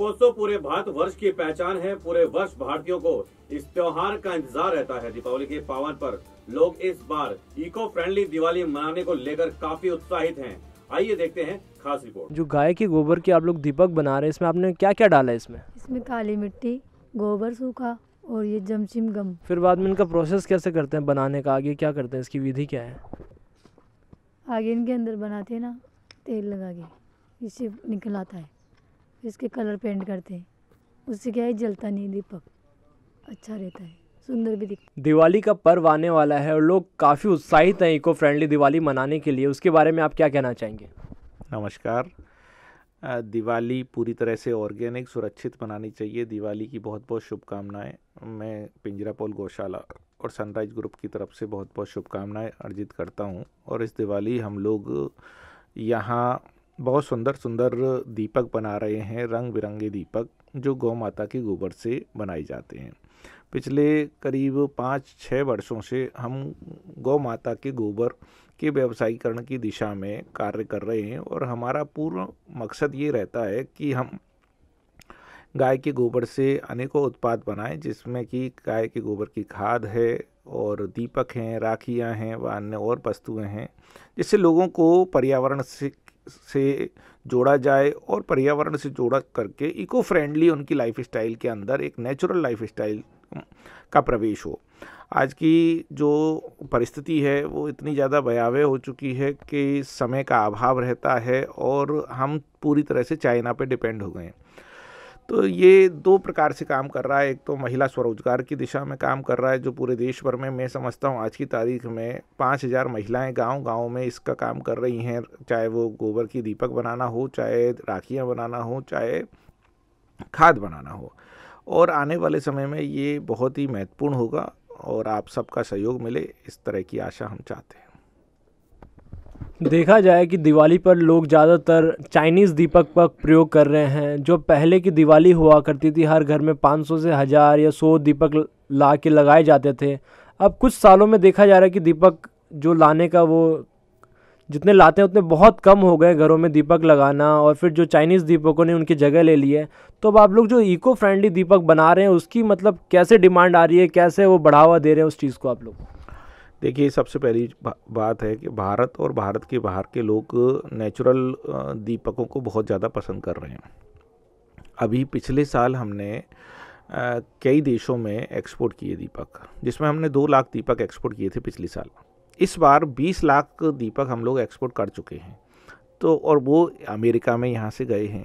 दीपोत्सव पूरे भारत वर्ष की पहचान है पूरे वर्ष भारतीयों को इस त्योहार का इंतजार रहता है दीपावली के पावन पर लोग इस बार इको फ्रेंडली दिवाली मनाने को लेकर काफी उत्साहित हैं आइए देखते हैं खास रिपोर्ट जो गाय के गोबर की आप लोग दीपक बना रहे हैं इसमें आपने क्या क्या डाला है इसमें इसमें काली मिट्टी गोबर सूखा और ये जमचिम गम फिर बाद में इनका प्रोसेस कैसे करते हैं बनाने का आगे क्या करते हैं इसकी विधि क्या है आगे इनके अंदर बनाते हैं ना तेल लगा के इसे निकल आता है इसके कलर पेंट करते हैं उससे क्या है जलता नहीं दीपक अच्छा रहता है सुंदर भी दिखता दिवाली का पर्व आने वाला है और लोग काफ़ी उत्साहित हैं इको फ्रेंडली दिवाली मनाने के लिए उसके बारे में आप क्या कहना चाहेंगे नमस्कार दिवाली पूरी तरह से ऑर्गेनिक सुरक्षित मनानी चाहिए दिवाली की बहुत बहुत शुभकामनाएं मैं पिंजरापोल गौशाला और सनराइज ग्रुप की तरफ से बहुत बहुत शुभकामनाएं अर्जित करता हूं और इस दिवाली हम लोग यहाँ बहुत सुंदर सुंदर दीपक बना रहे हैं रंग बिरंगे दीपक जो गौ माता के गोबर से बनाए जाते हैं पिछले करीब पाँच छः वर्षों से हम गौ माता के गोबर के व्यवसायीकरण की दिशा में कार्य कर रहे हैं और हमारा पूर्ण मकसद ये रहता है कि हम गाय के गोबर से अनेकों उत्पाद बनाएं जिसमें कि गाय के गोबर की खाद है और दीपक हैं राखियां हैं व अन्य और वस्तुएं हैं जिससे लोगों को पर्यावरण से से जोड़ा जाए और पर्यावरण से जोड़ा करके इको फ्रेंडली उनकी लाइफ स्टाइल के अंदर एक नेचुरल लाइफ स्टाइल का प्रवेश हो आज की जो परिस्थिति है वो इतनी ज़्यादा भयावह हो चुकी है कि समय का अभाव रहता है और हम पूरी तरह से चाइना पे डिपेंड हो गए हैं तो ये दो प्रकार से काम कर रहा है एक तो महिला स्वरोजगार की दिशा में काम कर रहा है जो पूरे देश भर में मैं समझता हूँ आज की तारीख में पाँच हज़ार महिलाएँ गाँव गाँव में इसका काम कर रही हैं चाहे वो गोबर की दीपक बनाना हो चाहे राखियाँ बनाना हो चाहे खाद बनाना हो और आने वाले समय में ये बहुत ही महत्वपूर्ण होगा और आप सबका सहयोग मिले इस तरह की आशा हम चाहते हैं देखा जाए कि दिवाली पर लोग ज़्यादातर चाइनीज़ दीपक पर प्रयोग कर रहे हैं जो पहले की दिवाली हुआ करती थी हर घर में 500 से हज़ार या सौ दीपक ला के लगाए जाते थे अब कुछ सालों में देखा जा रहा है कि दीपक जो लाने का वो जितने लाते हैं उतने बहुत कम हो गए घरों में दीपक लगाना और फिर जो चाइनीज़ दीपकों ने उनकी जगह ले ली है तो अब आप लोग जो इको फ्रेंडली दीपक बना रहे हैं उसकी मतलब कैसे डिमांड आ रही है कैसे वो बढ़ावा दे रहे हैं उस चीज़ को आप लोग देखिए सबसे पहली बा, बात है कि भारत और भारत के बाहर के लोग नेचुरल दीपकों को बहुत ज़्यादा पसंद कर रहे हैं अभी पिछले साल हमने कई देशों में एक्सपोर्ट किए दीपक जिसमें हमने दो लाख दीपक एक्सपोर्ट किए थे पिछले साल इस बार बीस लाख दीपक हम लोग एक्सपोर्ट कर चुके हैं तो और वो अमेरिका में यहाँ से गए हैं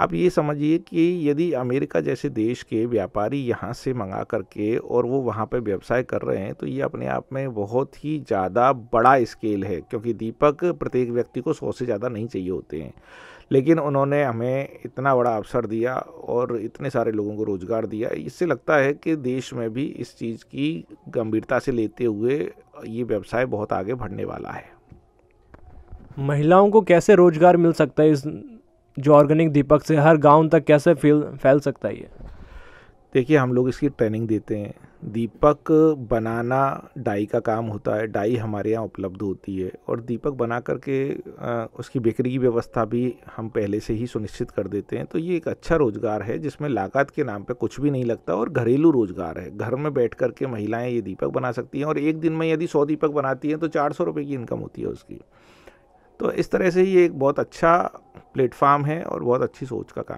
आप ये समझिए कि यदि अमेरिका जैसे देश के व्यापारी यहाँ से मंगा करके और वो वहाँ पे व्यवसाय कर रहे हैं तो ये अपने आप में बहुत ही ज़्यादा बड़ा स्केल है क्योंकि दीपक प्रत्येक व्यक्ति को सौ से ज़्यादा नहीं चाहिए होते हैं लेकिन उन्होंने हमें इतना बड़ा अवसर दिया और इतने सारे लोगों को रोज़गार दिया इससे लगता है कि देश में भी इस चीज़ की गंभीरता से लेते हुए ये व्यवसाय बहुत आगे बढ़ने वाला है महिलाओं को कैसे रोज़गार मिल सकता है इस जो ऑर्गेनिक दीपक से हर गांव तक कैसे फैल फैल सकता है ये देखिए हम लोग इसकी ट्रेनिंग देते हैं दीपक बनाना डाई का काम होता है डाई हमारे यहाँ उपलब्ध होती है और दीपक बना करके उसकी बिक्री की व्यवस्था भी हम पहले से ही सुनिश्चित कर देते हैं तो ये एक अच्छा रोज़गार है जिसमें लागत के नाम पे कुछ भी नहीं लगता और घरेलू रोज़गार है घर में बैठ कर के महिलाएँ ये दीपक बना सकती हैं और एक दिन में यदि सौ दीपक बनाती हैं तो चार सौ की इनकम होती है उसकी तो इस तरह से ये एक बहुत अच्छा प्लेटफार्म है और बहुत अच्छी सोच का काम